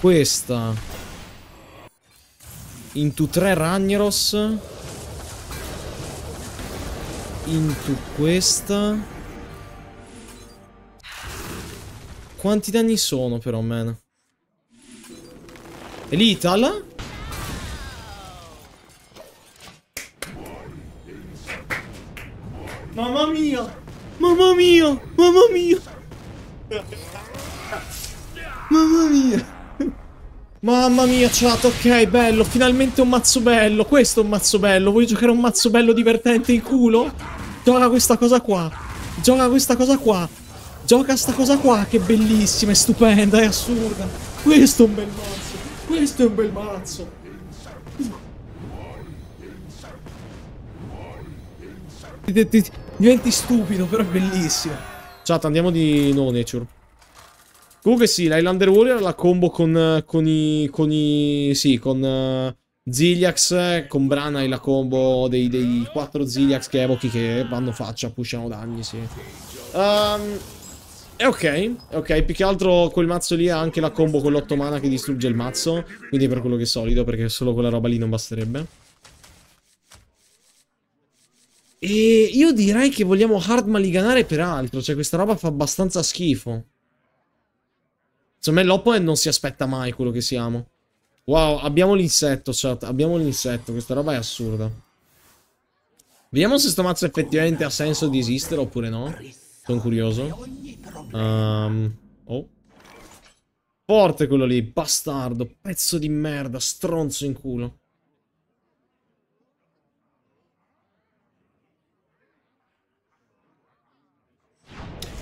questa Into 3 Ragnaros Into questa Quanti danni sono però, man? E l'Ital? Mamma mia! Mamma mia! Mamma mia! Mamma mia! Mamma mia, chat, ok, bello, finalmente un mazzo bello. Questo è un mazzo bello. Vuoi giocare un mazzo bello divertente in culo? Gioca questa cosa qua. Gioca questa cosa qua. Gioca sta cosa qua, che bellissima, è stupenda, è assurda. Questo è un bel mazzo. Questo è un bel mazzo. Diventi stupido, però è bellissimo. Chat, andiamo di nuovo Nature. Comunque sì, l'Highlander Warrior la combo con, con, i, con i... Sì, con uh, Ziliax, con Brana e la combo dei, dei 4 Ziliax che evochi che vanno faccia, pushano danni, sì. Um, è ok, è ok, più che altro quel mazzo lì ha anche la combo con l'8 mana che distrugge il mazzo, quindi per quello che è solido, perché solo quella roba lì non basterebbe. E io direi che vogliamo hard maliganare per altro, cioè questa roba fa abbastanza schifo. Secondo me l'opponent non si aspetta mai quello che siamo. Wow, abbiamo l'insetto, chat. Cioè, abbiamo l'insetto. Questa roba è assurda. Vediamo se sto mazzo effettivamente ha senso di esistere oppure no. Sono curioso. Um, oh. Forte quello lì, bastardo. Pezzo di merda, stronzo in culo.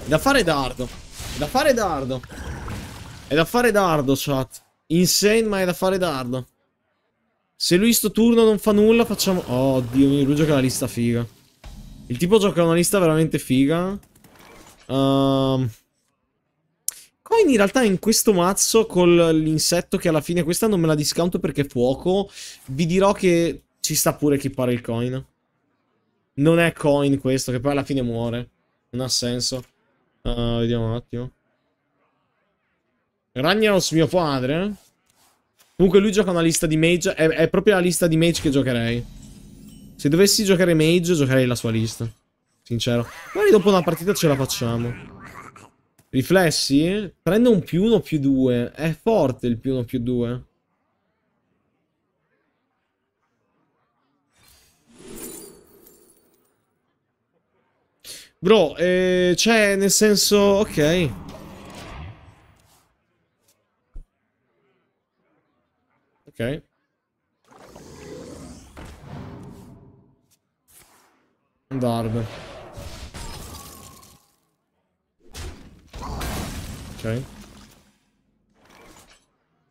Da fare dardo. Da fare dardo. È da fare dardo, chat. Insane, ma è da fare dardo. Se lui sto turno non fa nulla, facciamo... Oh, Dio, lui gioca la lista figa. Il tipo gioca una lista veramente figa. Ehm... Uh... Coin in realtà in questo mazzo con l'insetto che alla fine questa non me la discounto perché è fuoco, vi dirò che ci sta pure equipare il coin. Non è coin questo che poi alla fine muore. Non ha senso. Uh, vediamo un attimo. Ragnaros mio padre. Comunque lui gioca una lista di mage. È, è, proprio la lista di mage che giocherei. Se dovessi giocare mage, giocherei la sua lista. Sincero. Magari dopo una partita ce la facciamo. Riflessi? Prende un più uno più due È forte il più uno più due Bro, eh, cioè, nel senso... Ok. Ok. Darbe. Ok.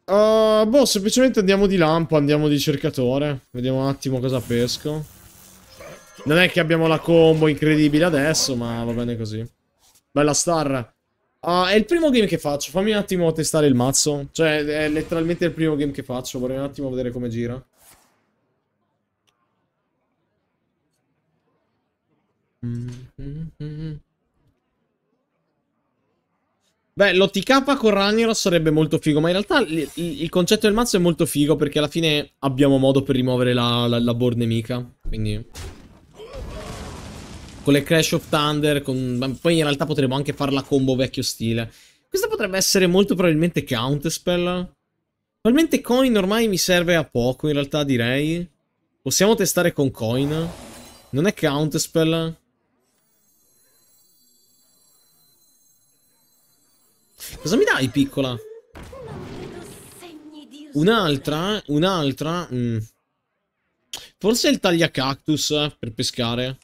Uh, boh, semplicemente andiamo di lampo, andiamo di cercatore. Vediamo un attimo cosa pesco. Non è che abbiamo la combo incredibile adesso, ma va bene così. Bella star. Ah, è il primo game che faccio, fammi un attimo testare il mazzo. Cioè, è letteralmente il primo game che faccio, vorrei un attimo vedere come gira. Beh, l'OTK con Ragnaros sarebbe molto figo, ma in realtà il, il, concetto del mazzo è molto figo perché alla fine abbiamo modo per rimuovere la, la, la board nemica, quindi con le Crash of Thunder, con... poi in realtà potremmo anche fare la combo vecchio stile. Questa potrebbe essere molto probabilmente Counterspell. Probabilmente Coin ormai mi serve a poco, in realtà direi. Possiamo testare con Coin. Non è Counterspell. Cosa mi dai, piccola? Un'altra? Un'altra? Mm. Forse il tagliacactus eh, per pescare.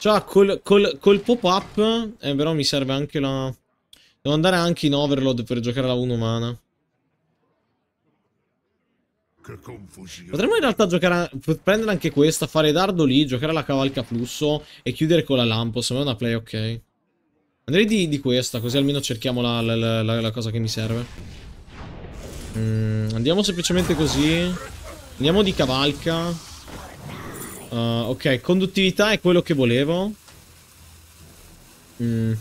Cioè, col, col, col pop-up, eh, però mi serve anche la... Devo andare anche in overload per giocare la 1 mana. Potremmo in realtà giocare, prendere anche questa, fare dardo lì, giocare alla cavalca flusso e chiudere con la lampo, se no è una play ok. Andrei di, di questa, così almeno cerchiamo la, la, la, la cosa che mi serve. Mm, andiamo semplicemente così. Andiamo di cavalca. Uh, ok, conduttività è quello che volevo. Mm.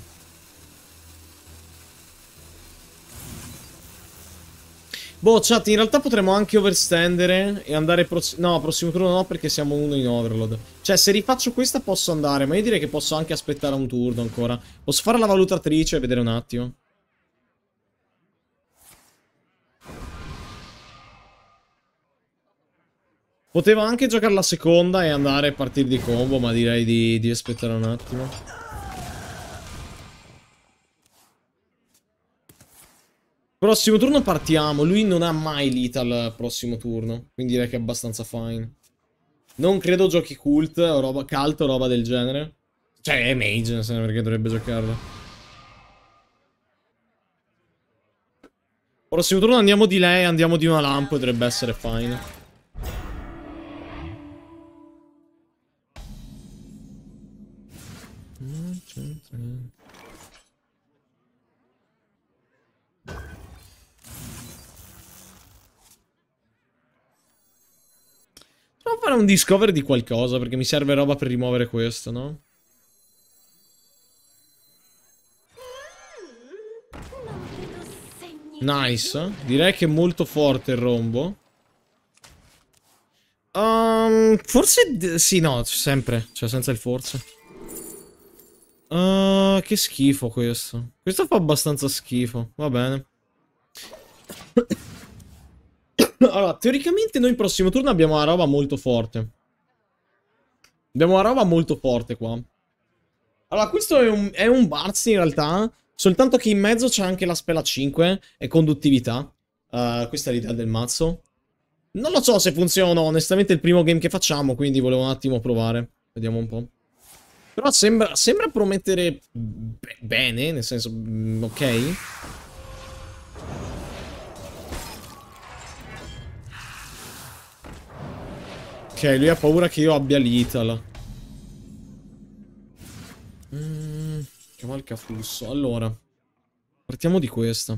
Boh, chat, in realtà potremmo anche overstendere e andare... Pross no, prossimo turno no, perché siamo uno in overload. Cioè, se rifaccio questa posso andare, ma io direi che posso anche aspettare un turno ancora. Posso fare la valutatrice e vedere un attimo. Poteva anche giocare la seconda e andare a partire di combo, ma direi di, di aspettare un attimo. Prossimo turno partiamo. Lui non ha mai lethal prossimo turno, quindi direi che è abbastanza fine. Non credo giochi cult o roba, cult o roba del genere. Cioè, è mage, non so perché dovrebbe giocarlo. Prossimo turno andiamo di lei, andiamo di una lampo e dovrebbe essere fine. fare un discover di qualcosa perché mi serve roba per rimuovere questo, no? Nice. Direi che è molto forte il rombo. Um, forse... Sì, no, sempre. Cioè, senza il forza. Uh, ehm, che schifo questo. Questo fa abbastanza schifo. Va bene. Allora, teoricamente noi in prossimo turno abbiamo una roba molto forte. Abbiamo una roba molto forte qua. Allora, questo è un, è un Barz in realtà, soltanto che in mezzo c'è anche la spella 5 e conduttività. Uh, questa è l'idea del mazzo. Non lo so se funziona o no, onestamente è il primo game che facciamo, quindi volevo un attimo provare. Vediamo un po'. Però sembra, sembra promettere bene, nel senso, mm, ok. Ok, lui ha paura che io abbia l'Itala. Mm, che malca flusso. Allora, partiamo di questa.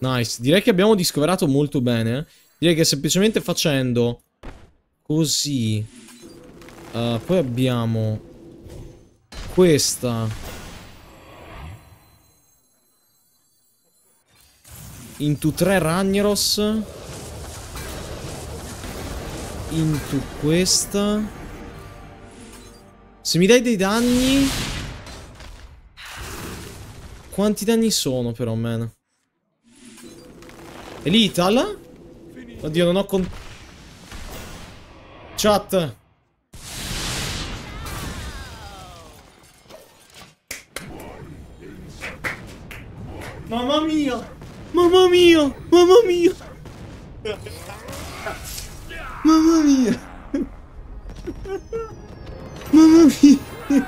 Nice. Direi che abbiamo discoverato molto bene. Eh. Direi che semplicemente facendo così. Uh, poi abbiamo questa. Into 3 Ragnaros into questa. Se mi dai dei danni... Quanti danni sono però, man? E l'Ital? Oddio, non ho con... Chat! Mamma mia! Mamma mia! Mamma mia! Mamma mia! Mamma mia!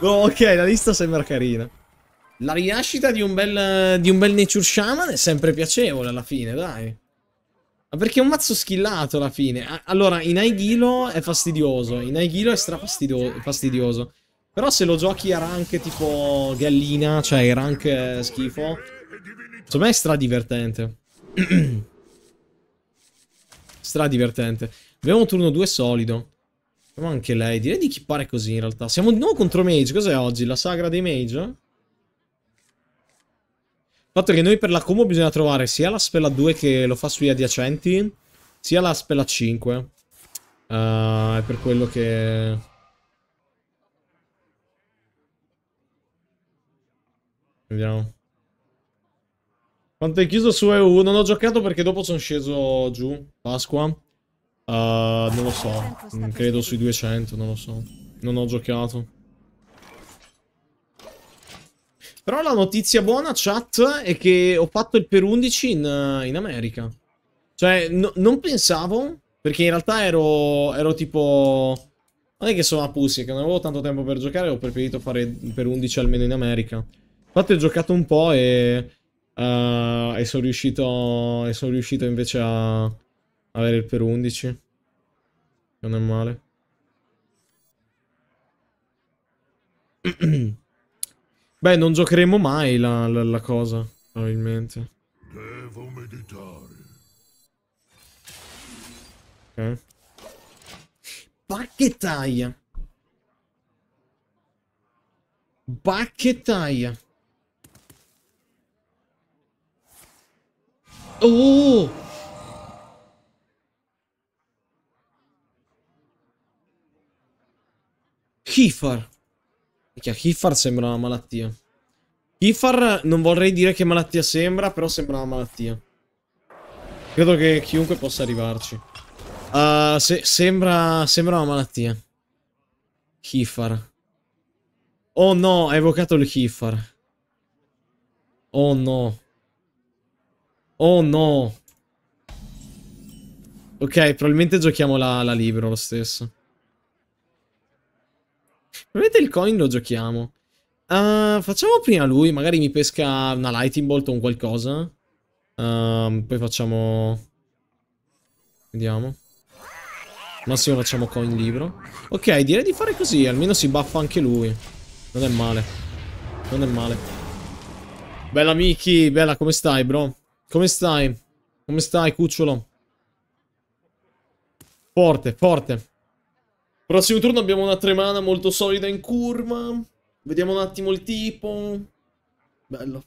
No, ok, la lista sembra carina. La rinascita di un bel, di un bel Nature Shaman è sempre piacevole alla fine, dai. Ma perché è un mazzo skillato alla fine. Allora, in Aigilo è fastidioso. In Aigilo è stra Fastidioso. Però se lo giochi a rank tipo gallina, cioè rank schifo, secondo me è stra stradivertente. Stra divertente. Abbiamo turno 2 solido. Abbiamo anche lei. Direi di chippare così in realtà. Siamo di nuovo contro Mage. Cos'è oggi? La sagra dei Mage? Il fatto è che noi per la combo bisogna trovare sia la spella 2 che lo fa sui adiacenti, sia la spella 5. Uh, eh, è per quello che... Vediamo. Quanto è chiuso su EU? Non ho giocato perché dopo sono sceso giù, Pasqua. Uh, non lo so, mm, credo sui 200, non lo so. Non ho giocato. Però la notizia buona, chat, è che ho fatto il per 11 in, in America. Cioè, no, non pensavo, perché in realtà ero, ero tipo... Non è che sono a pussy, che non avevo tanto tempo per giocare, ho preferito fare per 11 almeno in America. Infatti ho giocato un po' e... Uh, e sono riuscito. E sono riuscito invece a avere il per 11. Non è male. Beh, non giocheremo mai la, la, la cosa, probabilmente. Devo meditare. Ok. Bacchettaia. Bacchettaia. Oh! Kifar. Perché Kifar sembra una malattia. Kifar non vorrei dire che malattia sembra, però sembra una malattia. Credo che chiunque possa arrivarci. Uh, se sembra, sembra una malattia. Kifar. Oh no, ha evocato il Kifar. Oh no. Oh no. Ok, probabilmente giochiamo la, la libero lo stesso. Probabilmente il coin lo giochiamo. Uh, facciamo prima lui, magari mi pesca una lightning bolt o un qualcosa. Uh, poi facciamo... Vediamo. Massimo facciamo coin libro. Ok, direi di fare così, almeno si buffa anche lui. Non è male. Non è male. Bella Miki, bella come stai bro? Come stai? Come stai, cucciolo? Forte, forte. Prossimo turno abbiamo una tremana molto solida in curva. Vediamo un attimo il tipo. Bello.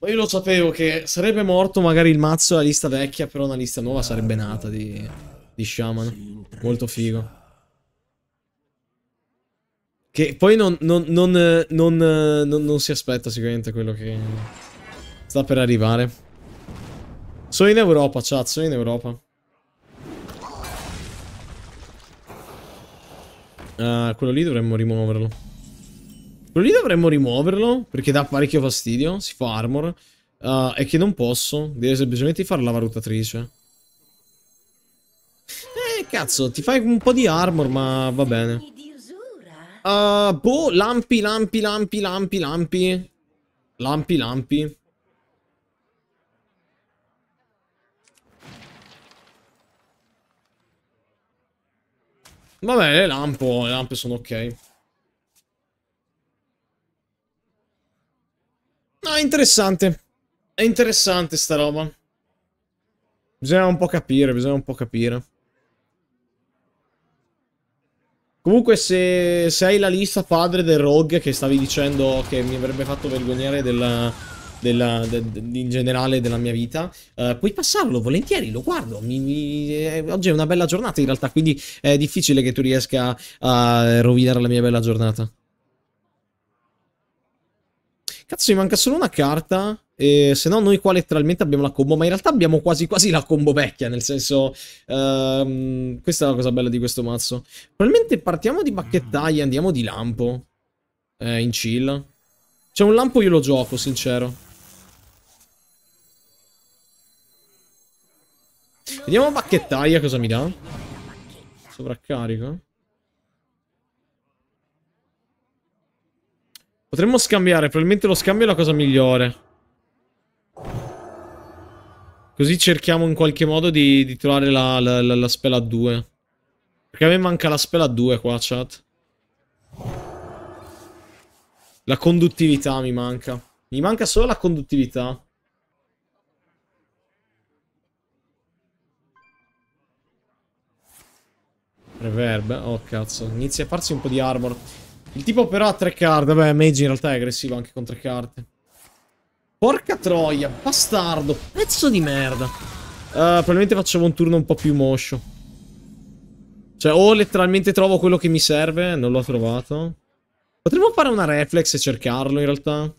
Ma io lo sapevo che sarebbe morto magari il mazzo della lista vecchia, però una lista nuova sarebbe nata di, di Shaman. Molto figo. Che poi non, non, non, eh, eh, non si aspetta sicuramente quello che... Sta per arrivare. Sono in Europa, chat, sono in Europa. Uh, quello lì dovremmo rimuoverlo. Quello lì dovremmo rimuoverlo, perché dà parecchio fastidio, si fa armor. Uh, è che non posso, devo semplicemente fare la valutatrice. Eh, cazzo, ti fai un po' di armor, ma va bene. Uh, boh, lampi, lampi, lampi, lampi, lampi. Lampi, lampi. Vabbè, le lampo, le lampe sono ok. Ah, interessante. È interessante sta roba. Bisogna un po' capire, bisogna un po' capire. Comunque se, se hai la lista padre del rogue che stavi dicendo che mi avrebbe fatto vergognare della, della, de, de, in generale della mia vita, uh, puoi passarlo volentieri, lo guardo. Mi, mi, eh, oggi è una bella giornata in realtà, quindi è difficile che tu riesca a rovinare la mia bella giornata. Cazzo, mi manca solo una carta. E se no, noi qua letteralmente abbiamo la combo, ma in realtà abbiamo quasi quasi la combo vecchia. Nel senso, ehm, questa è la cosa bella di questo mazzo. Probabilmente partiamo di bacchettaia, andiamo di lampo. Eh, in chill. C'è un lampo io lo gioco, sincero. Vediamo bacchettaia cosa mi dà. Sovraccarico. Potremmo scambiare, probabilmente lo scambio è la cosa migliore. Così cerchiamo in qualche modo di, di trovare la, la, la, la spella 2. Perché a me manca la spela 2 qua, chat. La conduttività mi manca. Mi manca solo la conduttività. Reverb, oh cazzo, inizia a farsi un po' di armor. Il tipo però ha tre carte, vabbè, Mage in realtà è aggressivo anche con tre carte. Porca troia, bastardo, pezzo di merda. Uh, probabilmente facciamo un turno un po' più moscio. Cioè, o letteralmente trovo quello che mi serve, non l'ho trovato. Potremmo fare una reflex e cercarlo in realtà.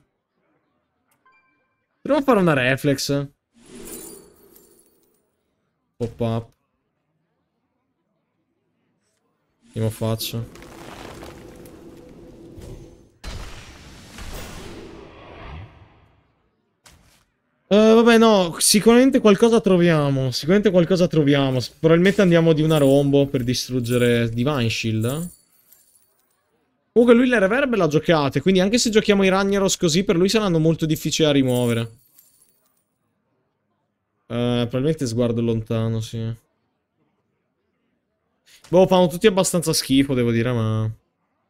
Potremmo fare una reflex. Pop up. Prima faccio. Uh, vabbè, no, sicuramente qualcosa troviamo. Sicuramente qualcosa troviamo. Probabilmente andiamo di una rombo per distruggere Divine Shield. Comunque lui le reverb la giocate, quindi anche se giochiamo i Ragnaros così, per lui saranno molto difficili da rimuovere. Uh, probabilmente sguardo lontano, sì. Boh, fanno tutti abbastanza schifo, devo dire, ma...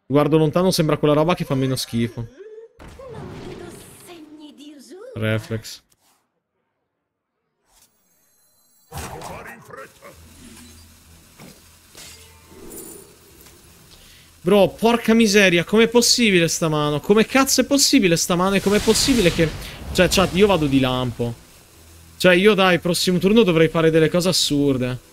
Guardo lontano, sembra quella roba che fa meno schifo. Reflex. Bro, porca miseria, com'è possibile sta mano? Come cazzo è possibile sta mano? E com'è possibile che... Cioè, chat, io vado di lampo. Cioè, io dai, prossimo turno dovrei fare delle cose assurde.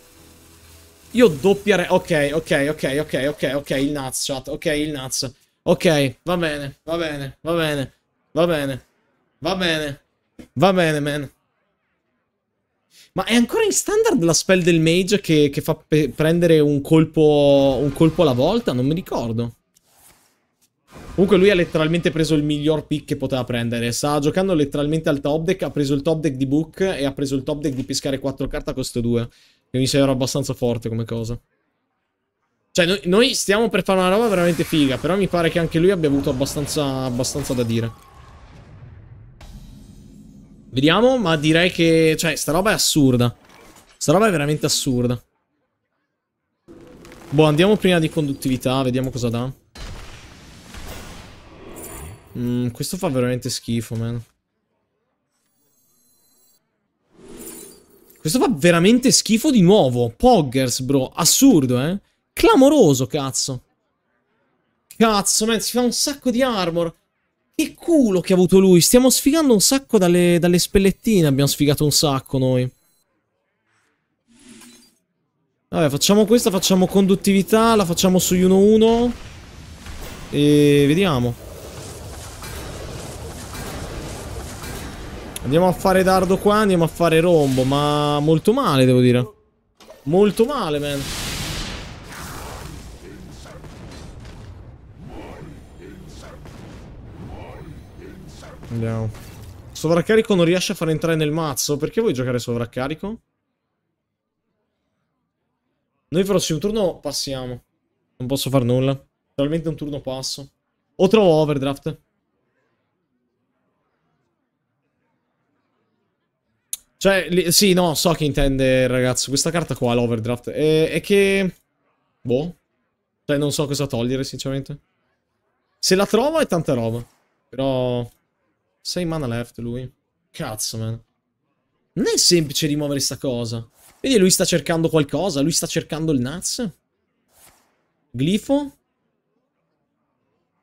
Io doppia Ok, ok, ok, ok, ok, ok, il Nuts, chat. Ok, il Nuts. Ok, va bene, va bene, va bene, va bene, va bene, va bene, man. Ma è ancora in standard la spell del mage che, che fa prendere un colpo, un colpo alla volta? Non mi ricordo. Comunque lui ha letteralmente preso il miglior pick che poteva prendere. Sta giocando letteralmente al top deck, ha preso il top deck di Book e ha preso il top deck di pescare 4 carte a costo 2. Che mi sembra abbastanza forte come cosa. Cioè, noi, noi, stiamo per fare una roba veramente figa, però mi pare che anche lui abbia avuto abbastanza, abbastanza da dire. Vediamo, ma direi che... Cioè, sta roba è assurda. Sta roba è veramente assurda. Boh, andiamo prima di conduttività, vediamo cosa dà. Mm, questo fa veramente schifo, man. Questo fa veramente schifo di nuovo. Poggers, bro. Assurdo, eh. Clamoroso, cazzo. Cazzo, man, si fa un sacco di armor. Che culo che ha avuto lui. Stiamo sfigando un sacco dalle, dalle spellettine. Abbiamo sfigato un sacco noi. Vabbè, facciamo questa, facciamo conduttività, la facciamo su 1-1. E vediamo. Andiamo a fare dardo qua, andiamo a fare rombo, ma molto male devo dire. Molto male, man. Andiamo. Sovraccarico non riesce a far entrare nel mazzo. Perché vuoi giocare sovraccarico? Noi prossimo turno passiamo. Non posso far nulla. Talmente un turno passo. O trovo overdraft. Cioè, li, sì, no, so che intende ragazzo. Questa carta qua, l'overdraft, è, è che... Boh. Cioè, non so cosa togliere, sinceramente. Se la trovo è tanta roba. Però... 6 mana left, lui. Cazzo, man. Non è semplice rimuovere sta cosa. Vedi, lui sta cercando qualcosa. Lui sta cercando il Nats. Glifo.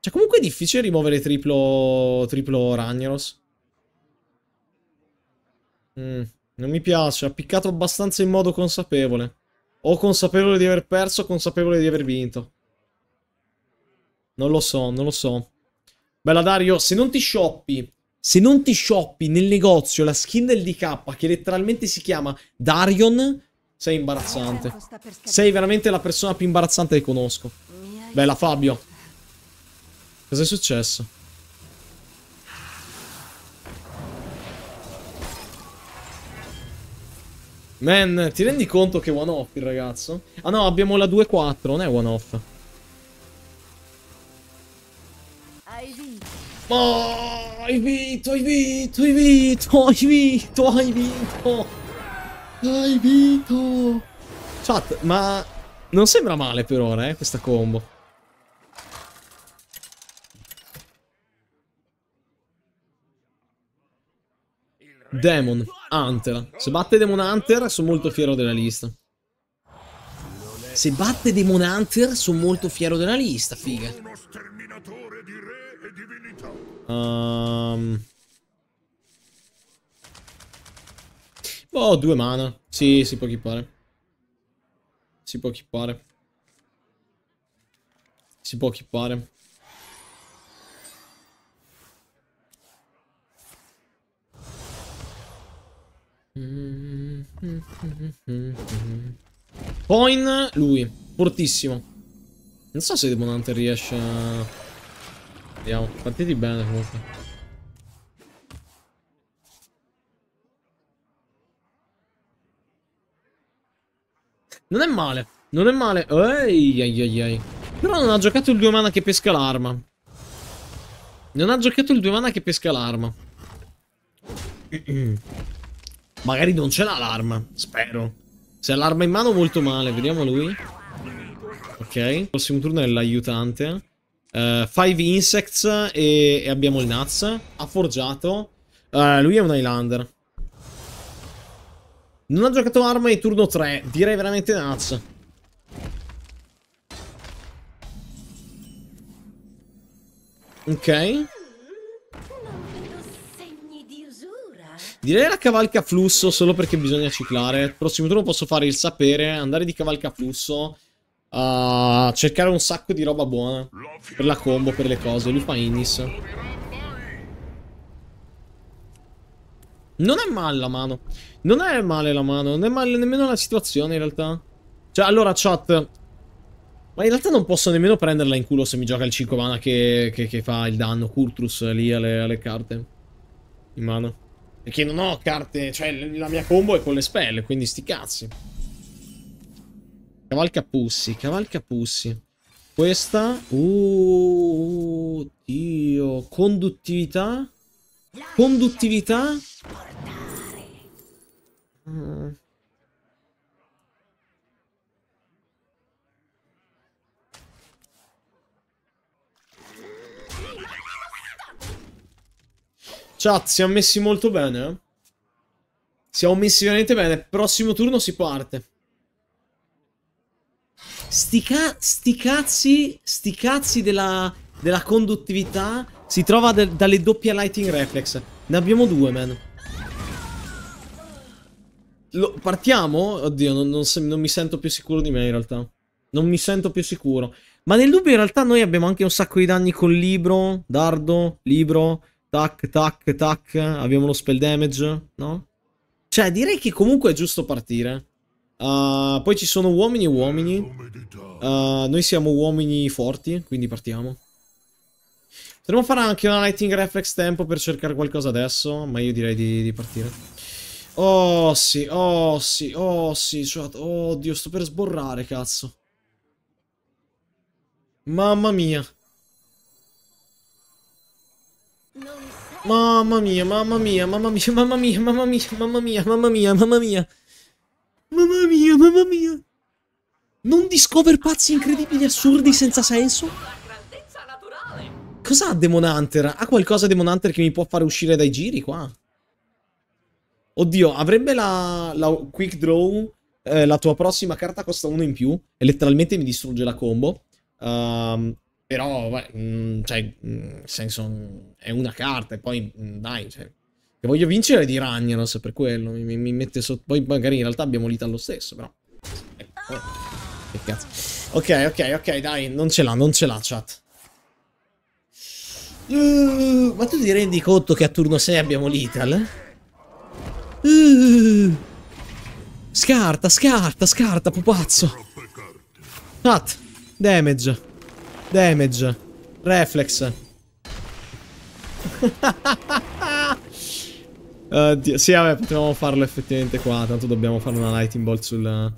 Cioè, comunque è difficile rimuovere triplo... Triplo Ragnaros. Mm, non mi piace, ha piccato abbastanza in modo consapevole. O consapevole di aver perso, o consapevole di aver vinto. Non lo so, non lo so. Bella Dario, se non ti shoppi, se non ti shoppi nel negozio la skin del DK che letteralmente si chiama Darion, sei imbarazzante. Sei veramente la persona più imbarazzante che conosco. Bella Fabio. Cos'è successo? Man, ti rendi conto che è one off il ragazzo? Ah no, abbiamo la 2-4, non è one off. Hai vinto. Oh, hai vinto, hai vinto, hai vinto, hai vinto, hai vinto. Hai vinto. Chat, ma non sembra male per ora, eh, questa combo. Demon Hunter. Se batte Demon Hunter sono molto fiero della lista. Se batte Demon Hunter sono molto fiero della lista, figa. Um... Oh, due mana. Sì, si può chippare. Si può chippare. Si può chippare. Coin, lui. Fortissimo. Non so se Demonante riesce a... Vediamo. Partiti bene comunque. Non è male. Non è male. Ehi, ai, ai, ai. Però non ha giocato il due mana che pesca l'arma. Non ha giocato il due mana che pesca l'arma. Magari non ce l'ha l'arma, spero. Se ha l'arma in mano molto male, vediamo lui. Ok, il prossimo turno è l'aiutante. Uh, five Insects e, e, abbiamo il Nuts. Ha forgiato. Uh, lui è un Highlander. Non ha giocato arma in turno 3. Direi veramente Nuts. Ok. Direi la cavalca flusso solo perché bisogna ciclare. prossimo turno posso fare il sapere, andare di cavalca flusso, uh, cercare un sacco di roba buona per la combo, per le cose. Lui fa Innis. Non è male la mano. Non è male la mano. Non è male nemmeno la situazione in realtà. Cioè, allora, chat, ma in realtà non posso nemmeno prenderla in culo se mi gioca il 5 mana che, che, che fa il danno Curtrus lì alle, alle carte in mano. Perché non ho carte... Cioè, la mia combo è con le spelle, quindi sti cazzi. Cavalca pussi, cavalca pussi. Questa... Uh, Dio. Conduttività? Conduttività? Mm. Chat, siamo messi molto bene, eh? Siamo messi veramente bene. Prossimo turno si parte. Sti, ca sti cazzi, sti cazzi della, della conduttività si trova dalle doppie lighting reflex. Ne abbiamo due, man. Lo, partiamo? Oddio, non, non, non, mi sento più sicuro di me in realtà. Non mi sento più sicuro. Ma nel dubbio in realtà noi abbiamo anche un sacco di danni con libro, dardo, libro. Tac, tac, tac. Abbiamo lo spell damage, no? Cioè, direi che comunque è giusto partire. Uh, poi ci sono uomini e uomini. Uh, noi siamo uomini forti, quindi partiamo. Potremmo fare anche una Lightning Reflex Tempo per cercare qualcosa adesso, ma io direi di, di partire. Oh sì, oh sì, oh sì, cioè, oddio, sto per sborrare, cazzo. Mamma mia. Mamma mia, mamma mia, mamma mia, mamma mia, mamma mia, mamma mia, mamma mia, mamma mia. Mamma mia, mamma mia. Non discover pazzi incredibili, assurdi, senza senso? Cos'ha Demon Hunter? Ha qualcosa Demon Hunter che mi può fare uscire dai giri qua? Oddio, avrebbe la, la Quick Draw, eh, la tua prossima carta costa uno in più e letteralmente mi distrugge la combo. Uh, però, beh, mh, mm, cioè, mh, mm, nel senso, mm, è una carta e poi, mh, dai, cioè, che voglio vincere di Ragnaros per quello, mi, mi, mette sotto, poi magari in realtà abbiamo l'Ital lo stesso, però, ecco, che cazzo. Ok, ok, ok, dai, non ce l'ha, non ce l'ha, chat. Uh, ma tu ti rendi conto che a turno 6 abbiamo l'Ital? Eh? Uh, scarta, scarta, scarta, pupazzo. Tat, damage. Damage. Reflex. Oddio. Eh, sì, vabbè, potevamo farlo effettivamente qua. Tanto dobbiamo fare una lightning bolt sul...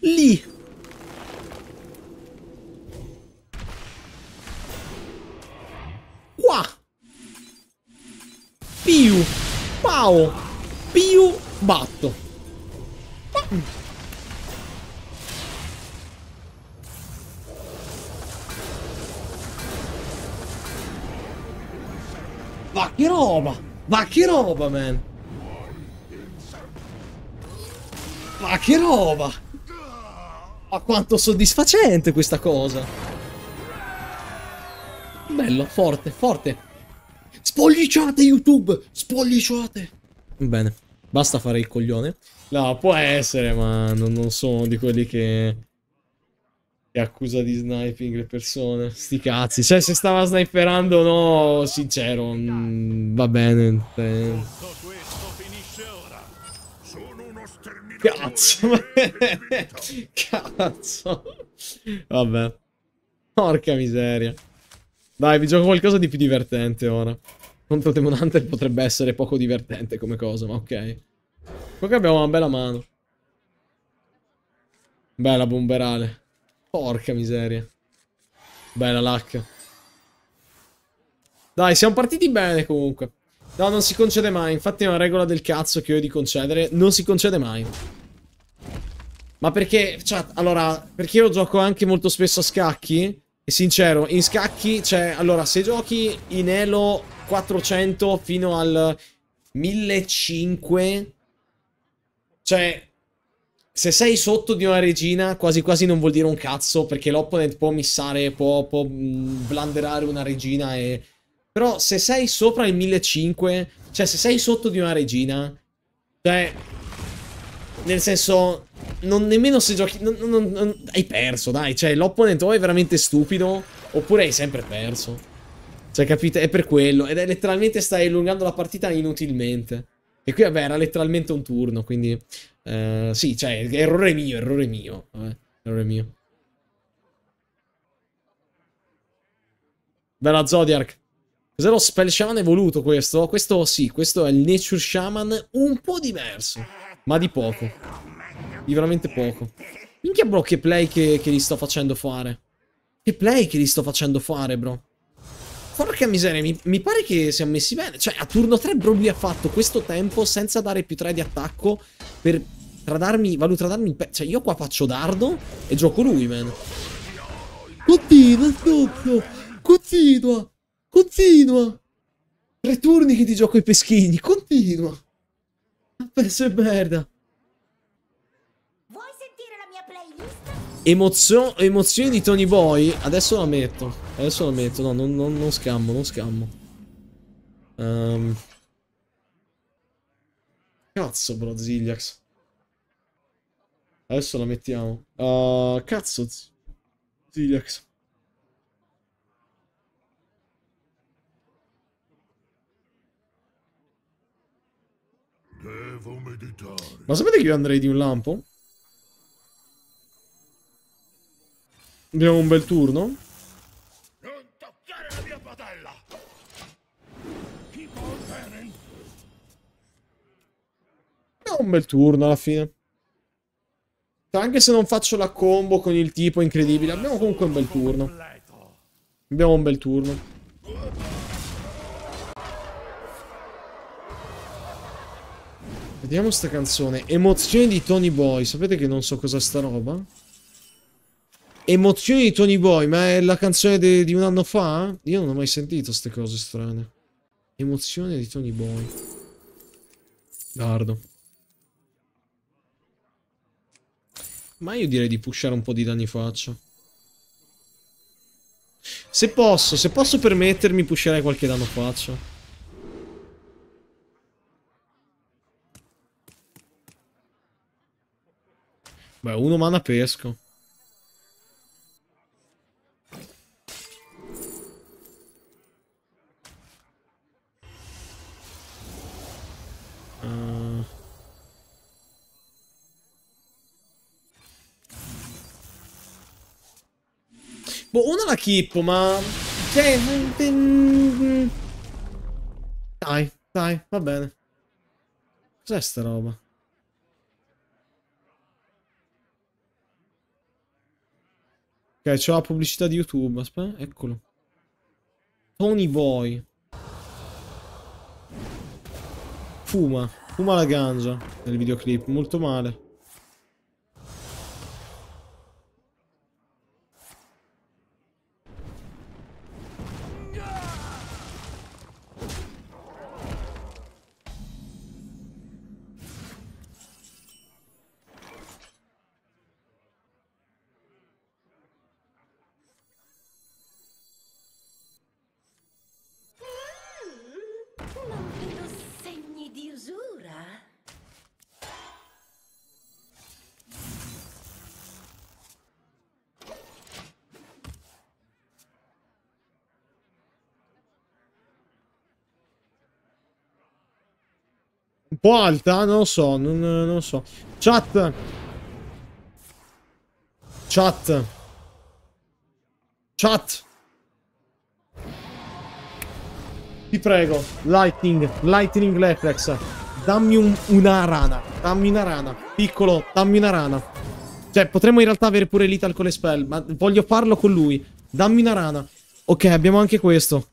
Lì! Qua! Piu! Pau! Piu! Batto! Mm. Ma che roba! Ma che roba, man! Ma che roba! Ma quanto soddisfacente questa cosa! Bello, forte, forte! Spolliciate YouTube! Spolliciate! Bene, basta fare il coglione. No, può essere, ma non, non sono di quelli che che accusa di sniping le persone. Sti cazzi. Cioè, se stava sniperando o no, sincero, mh, mm, va bene. Eh. Cazzo. Cazzo. Vabbè. Porca miseria. Dai, vi gioco qualcosa di più divertente ora. Contro Demon Hunter potrebbe essere poco divertente come cosa, ma ok. Qua abbiamo una bella mano. Bella bomberale. Porca miseria. Bella luck. Dai, siamo partiti bene comunque. No, non si concede mai. Infatti è una regola del cazzo che ho di concedere. Non si concede mai. Ma perché, cioè, allora, perché io gioco anche molto spesso a scacchi. E sincero, in scacchi, cioè, allora, se giochi in Elo 400 fino al 1500, cioè, se sei sotto di una regina, quasi quasi non vuol dire un cazzo, perché l'opponent può missare, può, può mm, blanderare una regina e... Però se sei sopra il 1500, cioè se sei sotto di una regina, cioè... Nel senso, non nemmeno se giochi... Non, non, non, hai perso, dai. Cioè, l'opponent o è veramente stupido, oppure hai sempre perso. Cioè, capite? È per quello. Ed è letteralmente stai allungando la partita inutilmente. E qui, vabbè, era letteralmente un turno, quindi... Eh, sì, cioè, errore mio, errore mio. Vabbè, eh, errore mio. Bella Zodiac. Cos'è lo Spell Shaman evoluto questo? Questo sì, questo è il Nature Shaman un po' diverso, ma di poco. Di veramente poco. Minchia bro che play che, che gli sto facendo fare. Che play che gli sto facendo fare bro. Porca miseria, mi, mi pare che siamo messi bene. Cioè a turno 3 bro lui ha fatto questo tempo senza dare più 3 di attacco per Tradarmi, valutradarmi in pezzo. Cioè, io qua faccio dardo e gioco lui, man. Continua, doppio. Continua. Continua. Tre turni che ti gioco i peschini. Continua. Ha perso e merda. Vuoi sentire la mia playlist? Emozio emozioni di Tony Boy. Adesso la metto. Adesso la metto. No, non, non, non scammo, non scammo. Um... Cazzo, bro, Zigliax. Adesso la mettiamo. Uh, cazzo. Ziliax. Devo meditare. Ma sapete che io andrei di un lampo? Abbiamo un bel turno. Non toccare la mia padella! Abbiamo un bel turno alla fine. Cioè, anche se non faccio la combo con il tipo incredibile, abbiamo comunque un bel turno. Abbiamo un bel turno. Vediamo sta canzone. Emozioni di Tony Boy. Sapete che non so cosa sta roba? Emozioni di Tony Boy, ma è la canzone di un anno fa? Io non ho mai sentito queste cose strane. Emozioni di Tony Boy. Guardo. Ma io direi di pushare un po' di danni faccia. Se posso, se posso permettermi, pusherei qualche danno faccia. Beh, uno mana pesco. Boh, una la chippo, ma... Cioè... Mm, dai, dai, va bene. Cos'è sta roba? Ok, c'è la pubblicità di YouTube. Aspetta, eccolo. Tony Boy. Fuma. Fuma la ganja nel videoclip. Molto male. po' alta, non lo so, non, non lo so. Chat. Chat. Chat. Ti prego, Lightning, Lightning Reflex. Dammi un, una rana, dammi una rana. Piccolo, dammi una rana. Cioè, potremmo in realtà avere pure l'Ital con le spell, ma voglio farlo con lui. Dammi una rana. Ok, abbiamo anche questo.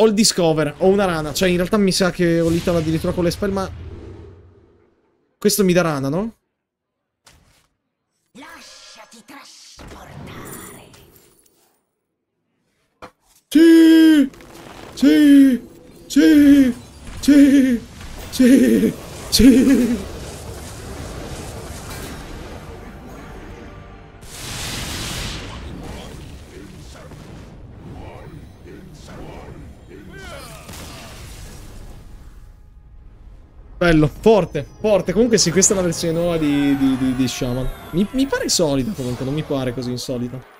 Ho il Discover, ho una rana. Cioè, in realtà mi sa che ho l'Itala addirittura con le spell, ma... Questo mi dà rana, no? Lasciati trasportare. Sì! Sì! Sì! Sì! Sì! Sì! Bello, forte, forte. Comunque sì, questa è una versione nuova di, di, di, di Shaman. Mi, mi pare solida comunque, non mi pare così insolita.